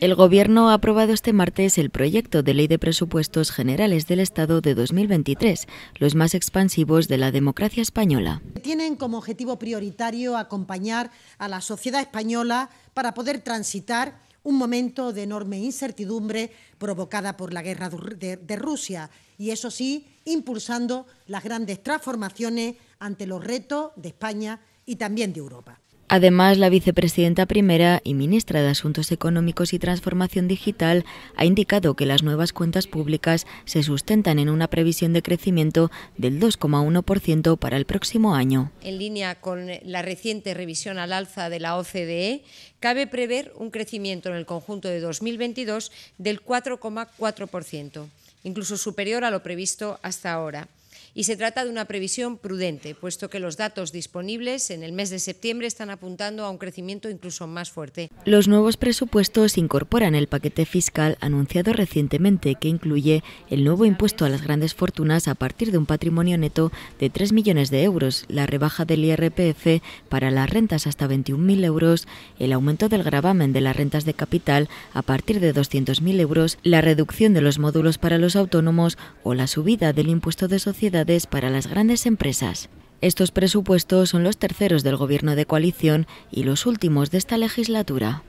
El Gobierno ha aprobado este martes el proyecto de Ley de Presupuestos Generales del Estado de 2023, los más expansivos de la democracia española. Tienen como objetivo prioritario acompañar a la sociedad española para poder transitar un momento de enorme incertidumbre provocada por la guerra de, Rusia y, eso sí, impulsando las grandes transformaciones ante los retos de España y también de Europa. Además, la vicepresidenta primera y ministra de Asuntos Económicos y Transformación Digital ha indicado que las nuevas cuentas públicas se sustentan en una previsión de crecimiento del 2,1% para el próximo año. En línea con la reciente revisión al alza de la OCDE, cabe prever un crecimiento en el conjunto de 2022 del 4,4%, incluso superior a lo previsto hasta ahora y se trata de una previsión prudente, puesto que los datos disponibles en el mes de septiembre están apuntando a un crecimiento incluso más fuerte. Los nuevos presupuestos incorporan el paquete fiscal anunciado recientemente que incluye el nuevo impuesto a las grandes fortunas a partir de un patrimonio neto de 3 millones de euros, la rebaja del IRPF para las rentas hasta 21.000 euros, el aumento del gravamen de las rentas de capital a partir de 200.000 euros, la reducción de los módulos para los autónomos o la subida del impuesto de sociedad para las grandes empresas. Estos presupuestos son los terceros del gobierno de coalición y los últimos de esta legislatura.